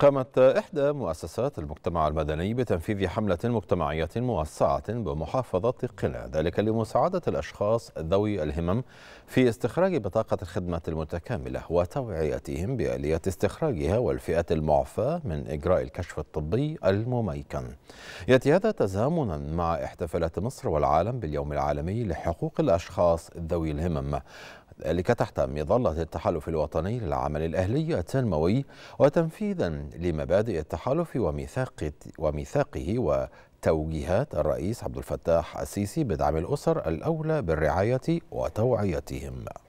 قامت إحدى مؤسسات المجتمع المدني بتنفيذ حملة مجتمعية موسعة بمحافظة قنا ذلك لمساعدة الأشخاص ذوي الهمم في استخراج بطاقة الخدمة المتكاملة وتوعيتهم بآلية استخراجها والفئات المعفاة من إجراء الكشف الطبي المميكن يأتي هذا تزامنا مع احتفالات مصر والعالم باليوم العالمي لحقوق الأشخاص ذوي الهمم ذلك تحت مظلة التحالف الوطني للعمل الأهلي التنموي وتنفيذا لمبادئ التحالف وميثاق وميثاقه وتوجيهات الرئيس عبد الفتاح السيسي بدعم الأسر الأولى بالرعاية وتوعيتهم